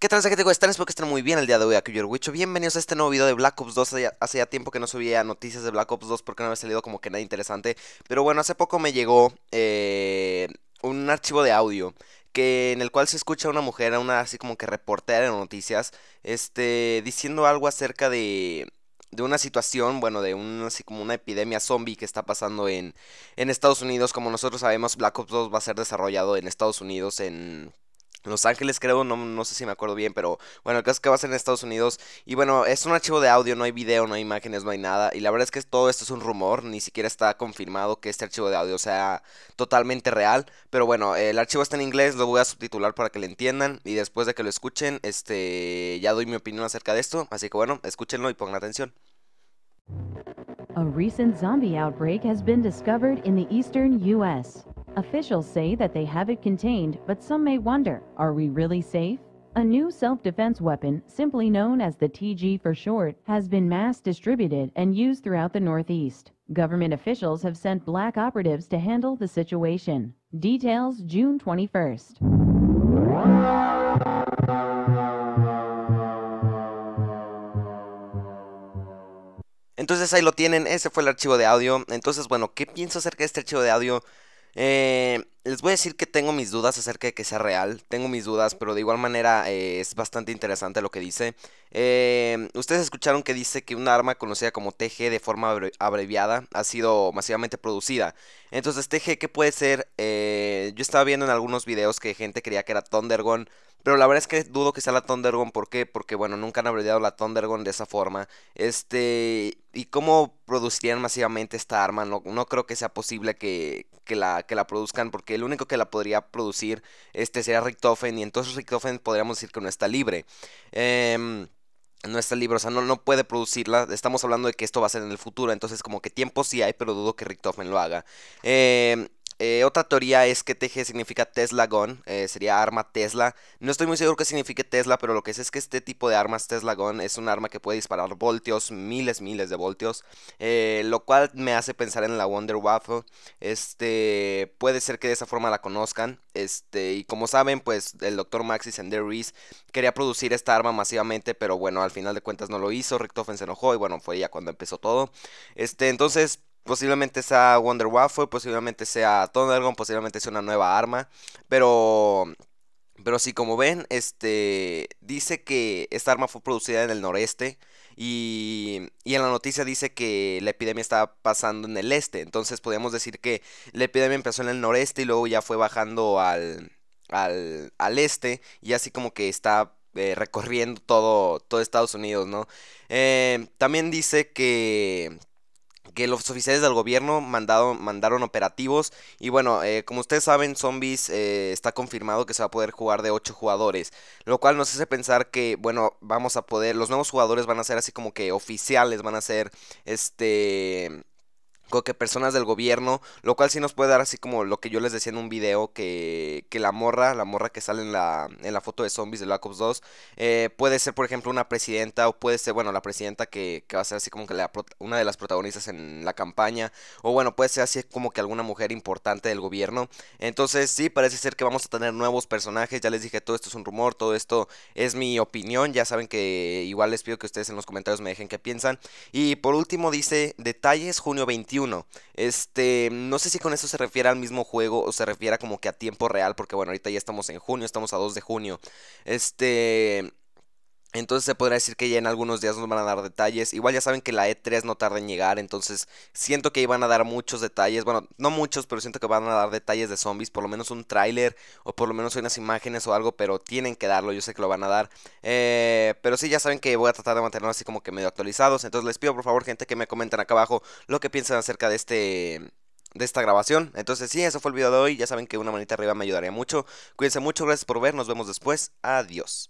¿Qué tal, gente? ¿Cómo están? Espero que estén muy bien el día de hoy aquí, Yorwicho. Bienvenidos a este nuevo video de Black Ops 2. Hace ya tiempo que no subía noticias de Black Ops 2 porque no había salido como que nada interesante. Pero bueno, hace poco me llegó eh, un archivo de audio que en el cual se escucha a una mujer, a una así como que reportera de noticias, este, diciendo algo acerca de, de una situación, bueno, de una así como una epidemia zombie que está pasando en, en Estados Unidos. Como nosotros sabemos, Black Ops 2 va a ser desarrollado en Estados Unidos en los Ángeles creo, no, no, sé si me acuerdo bien, pero bueno, el caso es que ser en Estados Unidos y bueno, es un archivo de audio, no hay video, no hay imágenes, no hay nada. Y la verdad es que todo esto es un rumor, ni siquiera está confirmado que este archivo de audio sea totalmente real. Pero bueno, el archivo está en inglés, lo voy a subtitular para que lo entiendan y después de que lo escuchen, este, ya doy mi opinión acerca de esto. Así que bueno, escúchenlo y pongan atención. A Officials say that they have it contained, but some may wonder, are we really safe? A new self-defense weapon, simply known as the TG for short, has been mass distributed and used throughout the Northeast. Government officials have sent black operatives to handle the situation. Details June 21st. Entonces ahí lo tienen, ese fue el archivo de audio. Entonces, bueno, ¿qué pienso acerca de este archivo de audio? Eh, les voy a decir que tengo mis dudas acerca de que sea real. Tengo mis dudas, pero de igual manera eh, es bastante interesante lo que dice. Eh, ustedes escucharon que dice que un arma conocida como TG de forma abreviada ha sido masivamente producida. Entonces, TG, ¿qué puede ser? yo estaba viendo en algunos videos que gente creía que era Thundergon. Pero la verdad es que dudo que sea la Thundergon. ¿Por qué? Porque, bueno, nunca han abreviado la Thundergun de esa forma. Este. ¿Y cómo producirían masivamente esta arma? No, creo que sea posible que, la, que la produzcan. Porque el único que la podría producir este, sería Richtofen. Y entonces Richtofen podríamos decir que no está libre. Em, no está libre, o sea, no, no, puede producirla. Estamos hablando de que esto va a ser en el futuro, entonces como que tiempo sí hay, pero dudo que Richtofen lo haga. Eh, eh, otra teoría es que TG significa Tesla Gun, eh, sería arma Tesla. No estoy muy seguro qué signifique Tesla, pero lo que sé es que este tipo de armas Tesla Gun es un arma que puede disparar voltios, miles, miles de voltios, eh, lo cual me hace pensar en la Wonder Waffle. Este, puede ser que de esa forma la conozcan. Este, y como saben, pues el Dr. Maxis and Reese quería producir esta arma masivamente, pero bueno, al final de cuentas no lo hizo. Richtofen se enojó y bueno, fue ya cuando empezó todo. Este, entonces Posiblemente sea Wonder Waffle, posiblemente sea Thundergun posiblemente sea una nueva arma. Pero. Pero sí, como ven, este. Dice que esta arma fue producida en el noreste. Y, y, en la noticia dice que la epidemia está pasando en el este. Entonces podríamos decir que la epidemia empezó en el noreste y luego ya fue bajando al, al, al este. Y así como que está eh, recorriendo todo, todo Estados Unidos, ¿no? Eh, también dice que, que los oficiales del gobierno mandado, mandaron operativos. Y bueno, eh, como ustedes saben, Zombies eh, está confirmado que se va a poder jugar de 8 jugadores. Lo cual nos hace pensar que, bueno, vamos a poder, los nuevos jugadores van a ser así como que oficiales, van a ser, este que personas del gobierno, lo cual sí nos puede dar así como lo que yo les decía en un video, que, la morra, la morra que sale en la, en la foto de zombies de Black Ops 2, eh, puede ser por ejemplo una presidenta o puede ser, bueno, la presidenta que, va a ser así como que la, una de las protagonistas en la campaña, o bueno, puede ser así como que alguna mujer importante del gobierno. Entonces sí, parece ser que vamos a tener nuevos personajes, ya les dije, todo esto es un rumor, todo esto es mi opinión, ya saben que igual les pido que ustedes en los comentarios me dejen qué piensan. Y por último dice, detalles junio 21. Este, no sé si con eso se refiere al mismo juego o se refiere como que a tiempo real, porque bueno, ahorita ya estamos en junio, estamos a 2 de junio. Este, entonces se podría decir que ya en algunos días nos van a dar detalles. Igual ya saben que la E3 no tarda en llegar, entonces siento que iban a dar muchos detalles. Bueno, no muchos, pero siento que van a dar detalles de zombies. Por lo menos un tráiler o por lo menos unas imágenes o algo, pero tienen que darlo. Yo sé que lo van a dar. Eh, pero sí, ya saben que voy a tratar de mantenerlo así como que medio actualizados. Entonces les pido por favor, gente, que me comenten acá abajo lo que piensan acerca de este de esta grabación. Entonces sí, eso fue el video de hoy. Ya saben que una manita arriba me ayudaría mucho. Cuídense mucho, gracias por ver. Nos vemos después. Adiós.